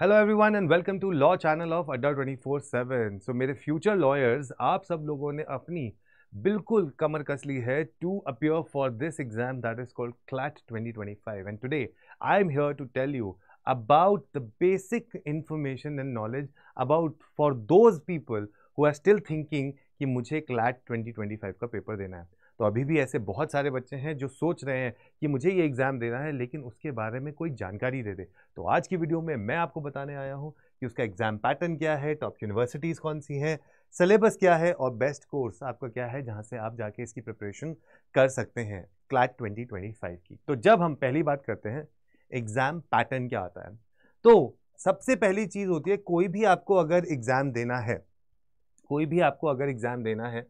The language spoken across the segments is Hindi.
Hello everyone and welcome to law channel of Adda twenty four seven so मेरे फ्यूचर लॉयर्स आप सब लोगों ने अपनी बिल्कुल कमर कस ली है to appear for this exam that is called CLAT 2025 and today I am here to tell you about the basic information and knowledge about for those people who are still thinking कि मुझे क्लैट 2025 का पेपर देना है तो अभी भी ऐसे बहुत सारे बच्चे हैं जो सोच रहे हैं कि मुझे ये एग्ज़ाम देना है लेकिन उसके बारे में कोई जानकारी दे दे तो आज की वीडियो में मैं आपको बताने आया हूँ कि उसका एग्ज़ाम पैटर्न क्या है टॉप यूनिवर्सिटीज़ कौन सी हैं सिलेबस क्या है और बेस्ट कोर्स आपका क्या है जहाँ से आप जाके इसकी प्रिपरेशन कर सकते हैं क्लैट ट्वेंटी की तो जब हम पहली बात करते हैं एग्ज़ाम पैटर्न क्या आता है तो सबसे पहली चीज़ होती है कोई भी आपको अगर एग्ज़ाम देना है कोई भी आपको अगर एग्ज़ाम देना है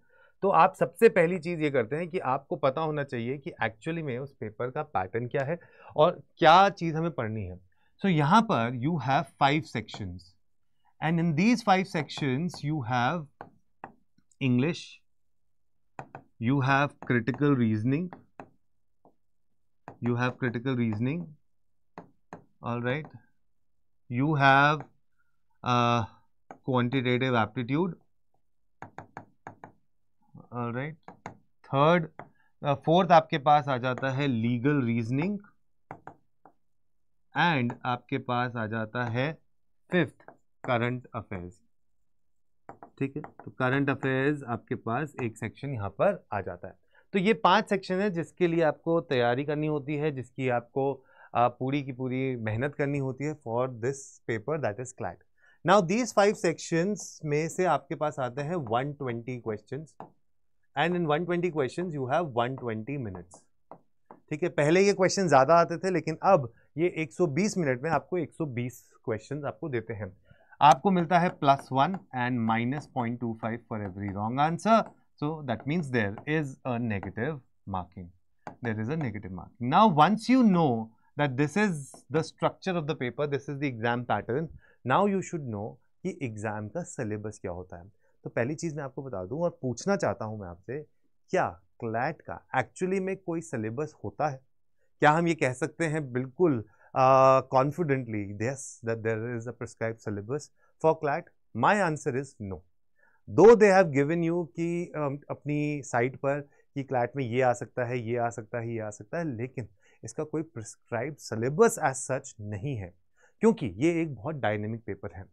तो आप सबसे पहली चीज़ ये करते हैं कि आपको पता होना चाहिए कि एक्चुअली में उस पेपर का पैटर्न क्या है और क्या चीज़ हमें पढ़नी है सो so, यहाँ पर you have five sections and in these five sections you have English you have critical reasoning you have critical reasoning all right you have quantitative aptitude right third fourth आपके पास आ जाता है लीगल रीजनिंग एंड आपके पास आ जाता है फिफ्थ करंट अफेयर्स ठीक है तो करंट अफेयर्स आपके पास एक सेक्शन यहाँ पर आ जाता है तो ये पांच सेक्शन है जिसके लिए आपको तैयारी करनी होती है जिसकी आपको आप पूरी की पूरी मेहनत करनी होती है for this paper that is CLAT now these five sections में से आपके पास आते हैं 120 questions and in twenty question you have twenty minutes ठीक है पहले ये क्वेश्चन ज़्यादा आते थे लेकिन अब ये 120 मिनट में आपको 120 क्वेश्चंस आपको देते हैं आपको मिलता है plus one and minus point two five for every wrong answer so that means there is a negative marking there is negative marking now once you know that this is the structure of the paper this is the exam pattern pattern, you should know कि एग्जाम का सिलेबस क्या होता है. तो पहली चीज़ मैं आपको बता दूं और पूछना चाहता हूं मैं आपसे क्या क्लैट का एक्चुअली में कोई सिलेबस होता है क्या हम ये कह सकते हैं बिल्कुल confidently yes that there is a prescribe syllabus for CLAT my answer is no though they have given you कि um, अपनी साइट पर कि क्लैट में ये आ सकता है ये आ सकता है ये आ सकता है लेकिन इसका कोई प्रिस्क्राइब सिलेबस एज सच नहीं है क्योंकि ये एक बहुत डायनेमिक पेपर है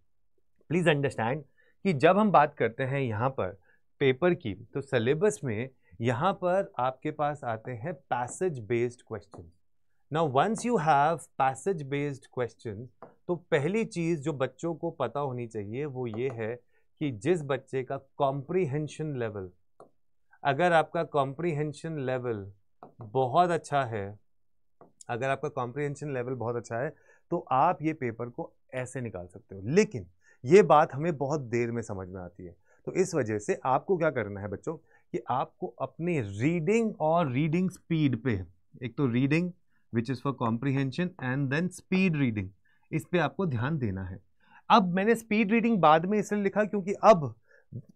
प्लीज़ अंडरस्टैंड कि जब हम बात करते हैं यहाँ पर पेपर की तो सिलेबस में यहाँ पर आपके पास आते हैं पैसेज बेस्ड क्वेश्चन ना once you have passage based question तो पहली चीज़ जो बच्चों को पता होनी चाहिए वो ये है कि जिस बच्चे का कॉम्प्रीहेंशन लेवल अगर आपका कॉम्प्रीहेंशन लेवल बहुत अच्छा है अगर आपका कॉम्प्रीहेंशन लेवल बहुत अच्छा है तो आप ये पेपर को ऐसे निकाल सकते हो लेकिन ये बात हमें बहुत देर में समझ में आती है तो इस वजह से आपको क्या करना है बच्चों कि आपको अपने रीडिंग और रीडिंग स्पीड पे एक तो reading which is for comprehension and then speed reading इस पर आपको ध्यान देना है अब मैंने स्पीड रीडिंग बाद में इसलिए लिखा क्योंकि अब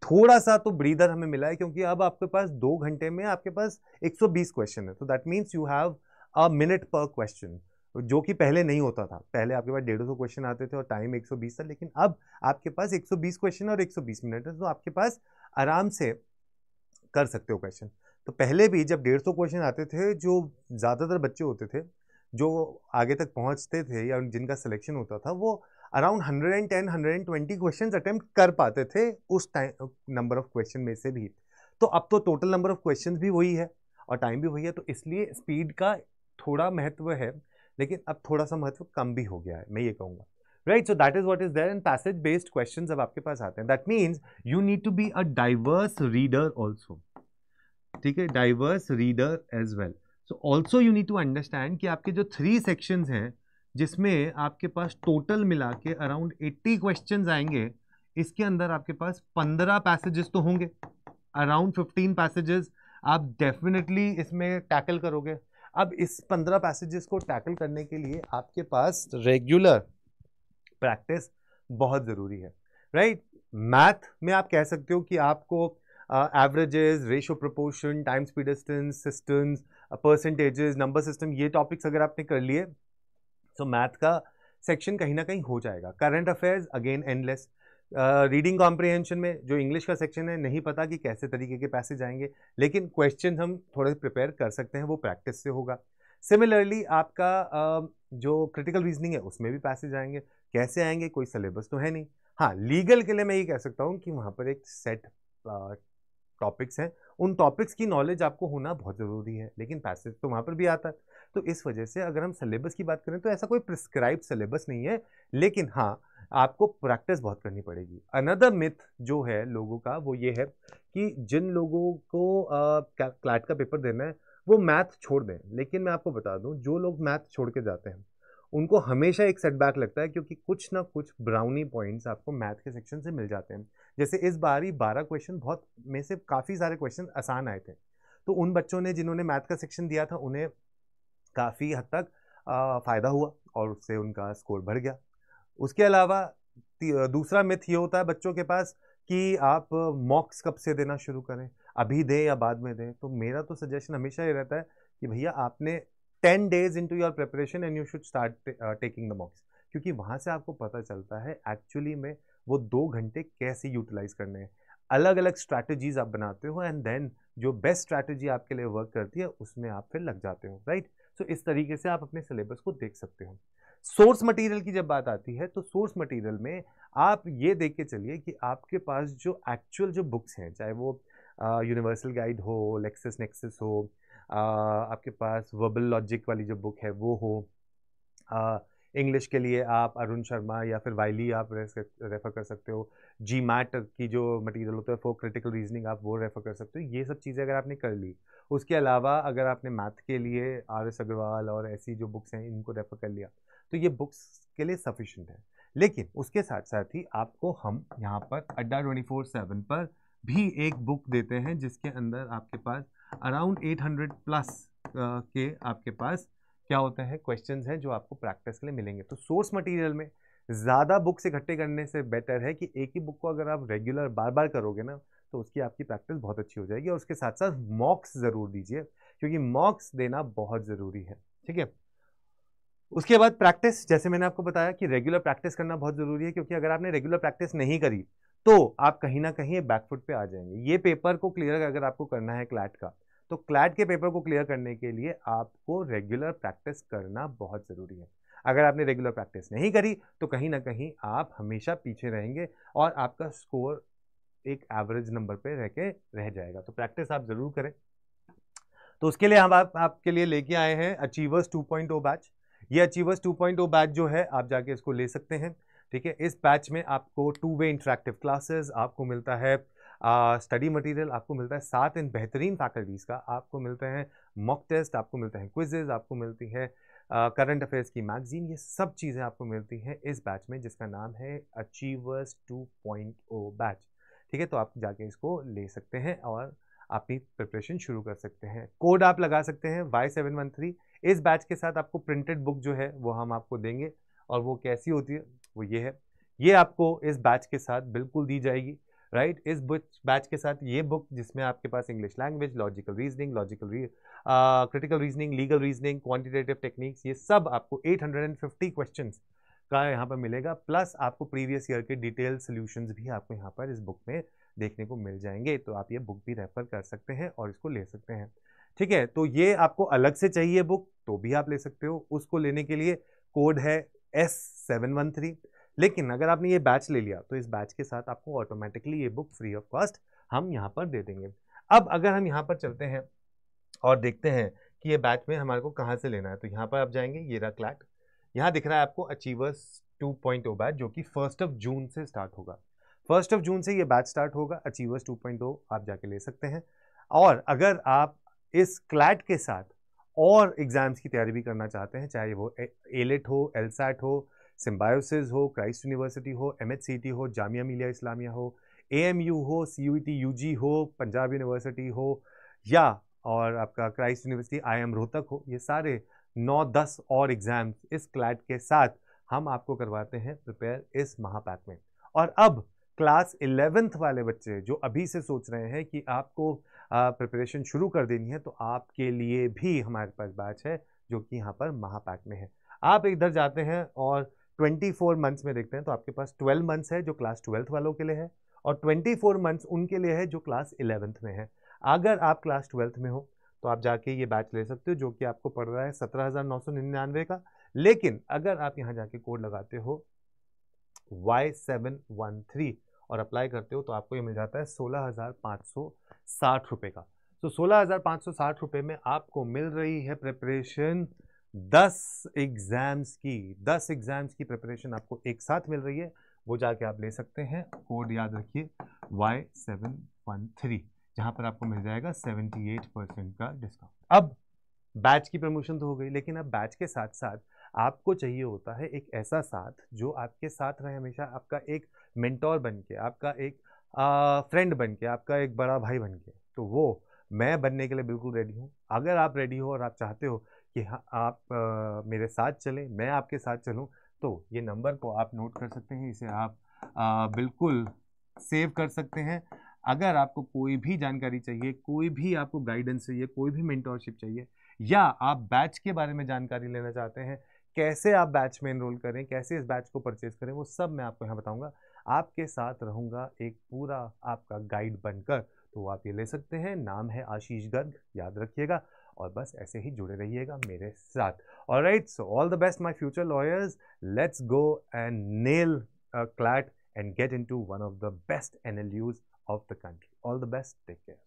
थोड़ा सा तो ब्रीदर हमें मिला है क्योंकि अब आपके पास दो घंटे में आपके पास 120 क्वेश्चन है तो that means you have a minute पर क्वेश्चन जो कि पहले नहीं होता था पहले आपके पास डेढ़ सौ क्वेश्चन आते थे और टाइम 120 था लेकिन अब आपके पास 120 क्वेश्चन और 120 मिनट है तो आपके पास आराम से कर सकते हो क्वेश्चन तो पहले भी जब डेढ़ सौ क्वेश्चन आते थे जो ज़्यादातर बच्चे होते थे जो आगे तक पहुँचते थे या जिनका सिलेक्शन होता था वो around hundred and ten hundred and twenty question attempt कर पाते थे उस टाइम नंबर ऑफ क्वेश्चन में से भी तो अब तो टोटल नंबर ऑफ क्वेश्चन भी वही है और टाइम भी वही है तो इसलिए स्पीड का थोड़ा महत्व है लेकिन अब थोड़ा सा महत्व कम भी हो गया है मैं ये कहूँगा right so that is what is there and passage based question अब आपके पास आते हैं that means you need to be a diverse reader also ठीक है diverse reader as well so also you need to understand कि आपके जो थ्री सेक्शन हैं जिसमें आपके पास टोटल मिला के अराउंड एट्टी क्वेश्चन आएंगे इसके अंदर आपके पास पंद्रह पैसेजेस तो होंगे अराउंड फिफ्टीन पैसेजेस आप डेफिनेटली इसमें टैकल करोगे अब इस पंद्रह पैसेजेस को टैकल करने के लिए आपके पास रेगुलर प्रैक्टिस बहुत ज़रूरी है राइट मैथ में आप कह सकते हो कि आपको averages ratio proportion time speed distance systems percentages number system ये टॉपिक्स अगर आपने कर लिए तो मैथ का सेक्शन कहीं ना कहीं हो जाएगा current affairs again endless reading uh, comprehension में जो इंग्लिश का सेक्शन है नहीं पता कि कैसे तरीके के पैसेज आएंगे लेकिन क्वेश्चन हम थोड़े से प्रिपेयर कर सकते हैं वो प्रैक्टिस से होगा सिमिलरली आपका uh, जो क्रिटिकल रीजनिंग है उसमें भी पैसेज आएंगे कैसे आएंगे कोई सिलेबस तो है नहीं हाँ लीगल के लिए मैं ये कह सकता हूँ कि वहाँ पर एक सेट टॉपिक्स uh, हैं उन टॉपिक्स की नॉलेज आपको होना बहुत ज़रूरी है लेकिन पैसेज तो वहाँ पर भी आता है तो इस वजह से अगर हम सिलेबस की बात करें तो ऐसा कोई प्रिस्क्राइब सिलेबस नहीं है लेकिन हाँ आपको प्रैक्टिस बहुत करनी पड़ेगी अनदर मिथ जो है लोगों का वो ये है कि जिन लोगों को क्लैट का पेपर देना है वो मैथ छोड़ दें लेकिन मैं आपको बता दूं जो लोग मैथ छोड़ के जाते हैं उनको हमेशा एक सेटबैक लगता है क्योंकि कुछ ना कुछ ब्राउनी पॉइंट्स आपको मैथ के सेक्शन से मिल जाते हैं जैसे इस बार ही बारह क्वेश्चन बहुत में से काफ़ी सारे क्वेश्चन आसान आए थे तो उन बच्चों ने जिन्होंने मैथ का सेक्शन दिया था उन्हें काफ़ी हद तक फ़ायदा हुआ और उससे उनका स्कोर बढ़ गया उसके अलावा दूसरा मिथ ये होता है बच्चों के पास कि आप मॉक्स कब से देना शुरू करें अभी दें या बाद में दें तो मेरा तो सजेशन हमेशा ये रहता है कि भैया आपने ten days into your preparation and you should start taking the mocks क्योंकि वहाँ से आपको पता चलता है एक्चुअली में वो दो घंटे कैसे यूटिलाइज करने हैं अलग अलग स्ट्रैटेजीज आप बनाते हो एंड देन जो बेस्ट स्ट्रैटेजी आपके लिए वर्क करती है उसमें आप फिर लग जाते हो राइट सो इस तरीके से आप अपने सिलेबस को देख सकते हो सोर्स मटेरियल की जब बात आती है तो सोर्स मटेरियल में आप ये देख के चलिए कि आपके पास जो एक्चुअल जो बुक्स हैं चाहे वो यूनिवर्सल गाइड हो लेक्सस नेक्सिस हो आ, आपके पास वर्बल लॉजिक वाली जो बुक है वो हो इंग्लिश के लिए आप अरुण शर्मा या फिर वाइली आप रेफ़र कर सकते हो जी मैट की जो मटेरियल होता है फोर क्रिटिकल रीजनिंग आप वो रेफ़र कर सकते हो ये सब चीज़ें अगर आपने कर ली उसके अलावा अगर आपने मैथ के लिए आर एस अग्रवाल और ऐसी जो बुक्स हैं इनको रेफ़र कर लिया तो ये बुक्स के लिए सफिशेंट है लेकिन उसके साथ साथ ही आपको हम यहाँ पर अड्डा ट्वेंटी फोर सेवन पर भी एक बुक देते हैं जिसके अंदर आपके पास अराउंड एट हंड्रेड प्लस के आपके पास क्या होते हैं क्वेश्चन हैं जो आपको प्रैक्टिस के लिए मिलेंगे तो सोर्स मटीरियल में ज़्यादा बुक्स इकट्ठे करने से बेटर है कि एक ही बुक को अगर आप रेगुलर बार बार करोगे ना तो उसकी आपकी प्रैक्टिस बहुत अच्छी हो जाएगी और उसके साथ साथ मॉक्स ज़रूर दीजिए क्योंकि मॉक्स देना बहुत ज़रूरी है ठीक है उसके बाद प्रैक्टिस जैसे मैंने आपको बताया कि रेगुलर प्रैक्टिस करना बहुत ज़रूरी है क्योंकि अगर आपने रेगुलर प्रैक्टिस नहीं करी तो आप कहीं ना कहीं बैकफुट पे आ जाएंगे ये पेपर को क्लियर अगर आपको करना है क्लैट का तो क्लैट के पेपर को क्लियर करने के लिए आपको रेगुलर प्रैक्टिस करना बहुत ज़रूरी है अगर आपने रेगुलर प्रैक्टिस नहीं करी तो कहीं ना कहीं आप हमेशा पीछे रहेंगे और आपका स्कोर एक एवरेज नंबर पे रह के रह जाएगा तो प्रैक्टिस आप ज़रूर करें तो उसके लिए हम आप, आपके लिए लेके आए हैं अचीवर्स 2.0 बैच ये अचीवर्स 2.0 बैच जो है आप जाके इसको ले सकते हैं ठीक है इस बैच में आपको टू वे इंट्रैक्टिव क्लासेस आपको मिलता है स्टडी मटेरियल आपको मिलता है सात इन बेहतरीन फैकल्टीज़ का आपको मिलते हैं मॉक टेस्ट आपको मिलते हैं क्विजेज़ आपको मिलती है करंट uh, अफेयर्स की मैगजीन ये सब चीज़ें आपको मिलती हैं इस बैच में जिसका नाम है अचीवर्स 2.0 बैच ठीक है तो आप जाके इसको ले सकते हैं और अपनी प्रिपरेशन शुरू कर सकते हैं कोड आप लगा सकते हैं वाई सेवन वन थ्री इस बैच के साथ आपको प्रिंटेड बुक जो है वो हम आपको देंगे और वो कैसी होती है वो ये है ये आपको इस बैच के साथ बिल्कुल दी जाएगी राइट इस बुक बैच के साथ ये बुक जिसमें आपके पास English language logical reasoning logical critical reasoning legal reasoning quantitative techniques ये सब आपको 850 क्वेश्चंस का यहाँ पर मिलेगा प्लस आपको प्रीवियस ईयर के डिटेल सोल्यूशन भी आपको यहाँ पर इस बुक में देखने को मिल जाएंगे तो आप ये बुक भी रेफर कर सकते हैं और इसको ले सकते हैं ठीक है तो ये आपको अलग से चाहिए बुक तो भी आप ले सकते हो उसको लेने के लिए कोड है एस सेवन वन थ्री लेकिन अगर आपने ये बैच ले लिया तो इस बैच के साथ आपको ऑटोमेटिकली ये बुक फ्री ऑफ कॉस्ट हम यहाँ पर दे देंगे अब अगर हम यहाँ पर चलते हैं और देखते हैं कि ये बैच में हमारे को कहाँ से लेना है तो यहाँ पर आप जाएंगे ये रख लैक यहाँ दिख रहा है आपको अचीवर्स टू पॉइंट बैच जो कि फर्स्ट ऑफ जून से स्टार्ट होगा फर्स्ट ऑफ जून से ये बैच स्टार्ट होगा अचीवर्स टू पॉइंट आप जाके ले सकते हैं और अगर आप इस क्लैट के साथ और एग्ज़ाम्स की तैयारी भी करना चाहते हैं चाहे वो एलेट e हो एलसैट हो सिम्बायोसिस हो क्राइस्ट यूनिवर्सिटी हो एम हो जामिया मिलिया इस्लामिया हो ए हो सी यू हो पंजाब यूनिवर्सिटी हो या और आपका Christ University I M Rohtak हो ये सारे नौ दस और एग्ज़ाम्स इस क्लैट के साथ हम आपको करवाते हैं प्रिपेयर इस महापैक में और अब क्लास इलेवेंथ वाले बच्चे जो अभी से सोच रहे हैं कि आपको प्रिपरेशन शुरू कर देनी है तो आपके लिए भी हमारे पास बैच है जो कि यहाँ पर महापैक में है आप इधर जाते हैं और ट्वेंटी फोर मंथ्स में देखते हैं तो आपके पास ट्वेल्व मंथ्स है जो क्लास ट्वेल्थ वालों के लिए है और ट्वेंटी फोर मंथ्स उनके लिए है जो क्लास इलेवेंथ में है अगर आप क्लास ट्वेल्थ में हो तो आप जाके ये बैच ले सकते हो जो कि आपको पड़ रहा है सत्रह हज़ार नौ सौ निन्यानवे का लेकिन अगर आप यहाँ जाके कोड लगाते हो वाई सेवन वन थ्री और अप्लाई करते हो तो आपको ये मिल जाता है सोलह हज़ार पाँच सौ साठ रुपये का तो सोलह हज़ार पाँच सौ साठ रुपये में आपको मिल रही है प्रिपरेशन दस एग्ज़ाम्स की दस एग्ज़ाम्स की प्रिपरेशन आपको एक साथ मिल रही है वो जाके आप ले सकते हैं कोड याद रखिए वाई सेवन वन थ्री जहाँ पर आपको मिल जाएगा सेवेंटी एट परसेंट का डिस्काउंट अब बैच की प्रमोशन तो हो गई लेकिन अब बैच के साथ साथ आपको चाहिए होता है एक ऐसा साथ जो आपके साथ रहे हमेशा आपका एक मेंटोर बन के आपका एक फ्रेंड बन के आपका एक बड़ा भाई बन के तो वो मैं बनने के लिए बिल्कुल रेडी हूँ अगर आप रेडी हो और आप चाहते हो कि हाँ आप आ, मेरे साथ चलें मैं आपके साथ चलूँ तो ये नंबर को आप नोट कर सकते हैं इसे आप आ, बिल्कुल सेव कर सकते हैं अगर आपको कोई भी जानकारी चाहिए कोई भी आपको गाइडेंस चाहिए कोई भी मेंटोरशिप चाहिए या आप बैच के बारे में जानकारी लेना चाहते हैं कैसे आप बैच में इनरोल करें कैसे इस बैच को परचेज करें वो सब मैं आपको यहाँ बताऊँगा आपके साथ रहूँगा एक पूरा आपका गाइड बनकर तो आप ये ले सकते हैं नाम है आशीष गर्ग याद रखिएगा और बस ऐसे ही जुड़े रहिएगा मेरे साथ और right so all the best my future lawyers let's go and nail CLAT and get in to one of the best N L Us of the country all the best take care